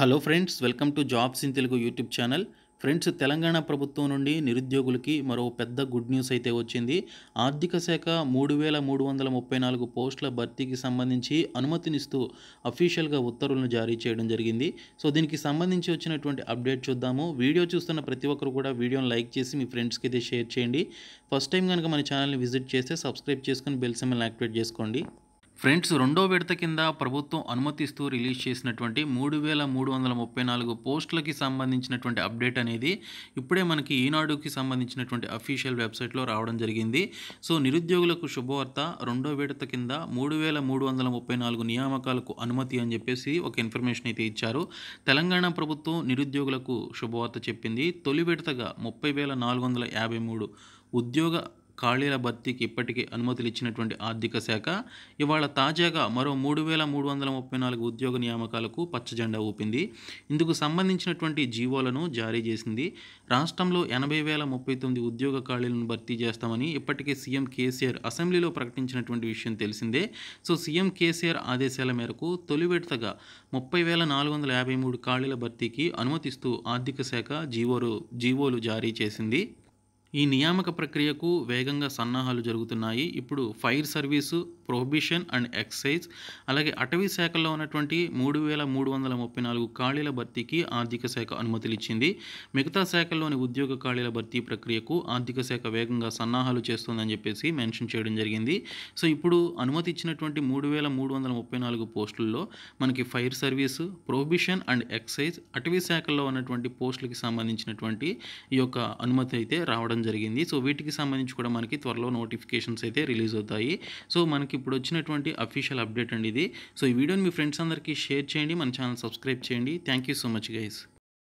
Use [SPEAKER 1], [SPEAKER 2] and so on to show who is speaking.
[SPEAKER 1] hello friends welcome to jobs in Telugu YouTube channel friends Telangana ప్రభుత్వం నుండి నిరుద్యోగులకి మరో పెద్ద గుడ్ న్యూస్ అయితే వచ్చింది ఆర్థిక శాఖ మూడు వేల మూడు వందల ముప్పై నాలుగు పోస్టుల భర్తీకి సంబంధించి అనుమతినిస్తూ అఫీషియల్గా ఉత్తర్వులను జారీ చేయడం జరిగింది సో దీనికి సంబంధించి వచ్చినటువంటి అప్డేట్ చూద్దాము వీడియో చూస్తున్న ప్రతి ఒక్కరు కూడా వీడియోని లైక్ చేసి మీ ఫ్రెండ్స్కి అయితే షేర్ చేయండి ఫస్ట్ టైం కనుక మన ఛానల్ని విజిట్ చేస్తే సబ్స్క్రైబ్ చేసుకుని బెల్ సెమ్మల్ని యాక్టివేట్ చేసుకోండి ఫ్రెండ్స్ రెండో విడత కింద ప్రభుత్వం అనుమతిస్తూ రిలీజ్ చేసినటువంటి మూడు వేల మూడు వందల ముప్పై నాలుగు పోస్టులకి సంబంధించినటువంటి అప్డేట్ అనేది ఇప్పుడే మనకి ఈనాడుకి సంబంధించినటువంటి అఫీషియల్ వెబ్సైట్లో రావడం జరిగింది సో నిరుద్యోగులకు శుభవార్త రెండో విడత కింద మూడు వేల మూడు వందల ముప్పై నాలుగు నియామకాలకు అనుమతి అని చెప్పేసి ఒక ఇన్ఫర్మేషన్ అయితే ఇచ్చారు తెలంగాణ ప్రభుత్వం నిరుద్యోగులకు శుభవార్త చెప్పింది తొలి విడతగా ముప్పై వేల నాలుగు వందల యాభై మూడు ఉద్యోగ ఖాళీల భర్తీకి ఇప్పటికే అనుమతులు ఇచ్చినటువంటి ఆర్థిక శాఖ ఇవాళ తాజాగా మరో మూడు వేల మూడు వందల ముప్పై నాలుగు ఉద్యోగ నియామకాలకు పచ్చజెండా ఊపింది ఇందుకు సంబంధించినటువంటి జీవోలను జారీ చేసింది రాష్ట్రంలో ఎనభై వేల ముప్పై తొమ్మిది ఉద్యోగ ఖాళీలను భర్తీ చేస్తామని ఇప్పటికే సీఎం కేసీఆర్ అసెంబ్లీలో ప్రకటించినటువంటి విషయం తెలిసిందే సో సీఎం కేసీఆర్ ఆదేశాల మేరకు తొలి విడతగా ముప్పై వేల నాలుగు వందల యాభై మూడు ఖాళీల భర్తీకి అనుమతిస్తూ ఆర్థిక శాఖ జీవోలు జీవోలు జారీ చేసింది ఈ నియామక ప్రక్రియకు వేగంగా సన్నాహాలు జరుగుతున్నాయి ఇప్పుడు fire service prohibition and excise అలాగే అటవీ శాఖల్లో ఉన్నటువంటి మూడు వేల మూడు వందల ముప్పై నాలుగు ఖాళీల భర్తీకి ఆర్థిక శాఖ అనుమతులు ఇచ్చింది మిగతా శాఖల్లోని ఉద్యోగ ఖాళీల భర్తీ ప్రక్రియకు ఆర్థిక శాఖ వేగంగా సన్నాహాలు చేస్తుందని చెప్పేసి మెన్షన్ చేయడం జరిగింది సో ఇప్పుడు అనుమతి ఇచ్చినటువంటి మూడు వేల మూడు వందల ముప్పై నాలుగు పోస్టుల్లో మనకి fire service prohibition and excise అటవీ శాఖల్లో ఉన్నటువంటి పోస్టులకి సంబంధించినటువంటి ఈ యొక్క అనుమతి అయితే రావడం ఇవ్వడం జరిగింది సో వీటికి సంబంధించి కూడా మనకి త్వరలో నోటిఫికేషన్స్ అయితే రిలీజ్ అవుతాయి సో మనకి ఇప్పుడు వచ్చినటువంటి అఫీషియల్ అప్డేట్ అండి ఇది సో ఈ వీడియోని మీ ఫ్రెండ్స్ అందరికీ షేర్ చేయండి మన ఛానల్ సబ్స్క్రైబ్ చేయండి thank you so much guys